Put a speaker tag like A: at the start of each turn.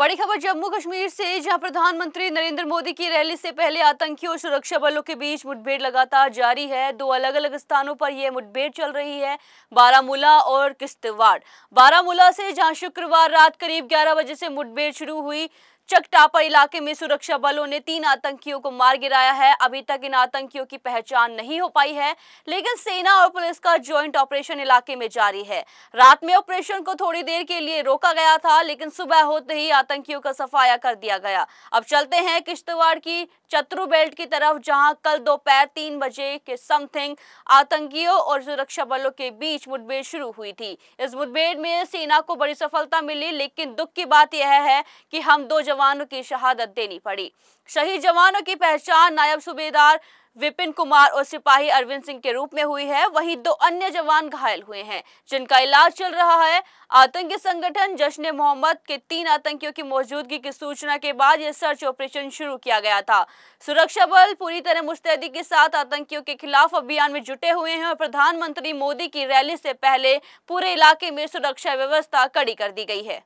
A: बड़ी खबर जम्मू कश्मीर से जहां प्रधानमंत्री नरेंद्र मोदी की रैली से पहले आतंकियों और सुरक्षा बलों के बीच मुठभेड़ लगातार जारी है दो अलग अलग स्थानों पर यह मुठभेड़ चल रही है बारामूला और किश्तवाड़ बारामूला से जहां शुक्रवार रात करीब 11 बजे से मुठभेड़ शुरू हुई चकटापा इलाके में सुरक्षा बलों ने तीन आतंकियों को मार गिराया है अभी तक इन आतंकियों की पहचान नहीं हो पाई है लेकिन सेना और पुलिस का ज्वाइंट ऑपरेशन इलाके में जारी है रात में ऑपरेशन को थोड़ी देर के लिए रोका गया था लेकिन सुबह होते ही आतंकियों का सफाया कर दिया गया अब चलते हैं किश्तवाड़ की चतरू बेल्ट की तरफ जहां कल दोपहर तीन बजे के समथिंग आतंकियों और सुरक्षा बलों के बीच मुठभेड़ शुरू हुई थी इस मुठभेड़ में सेना को बड़ी सफलता मिली लेकिन दुख की बात यह है कि हम दो जवान जवानों की शहादत देनी पड़ी शहीद जवानों की पहचान नायब सूबेदार विपिन कुमार और सिपाही अरविंद सिंह के रूप में हुई है वहीं दो अन्य जवान घायल हुए हैं जिनका इलाज चल रहा है आतंकी संगठन जश्न मोहम्मद के तीन आतंकियों की मौजूदगी की सूचना के बाद यह सर्च ऑपरेशन शुरू किया गया था सुरक्षा बल पूरी तरह मुस्तैदी के साथ आतंकियों के खिलाफ अभियान में जुटे हुए हैं और प्रधानमंत्री मोदी की रैली से पहले पूरे इलाके में सुरक्षा व्यवस्था कड़ी कर दी गई है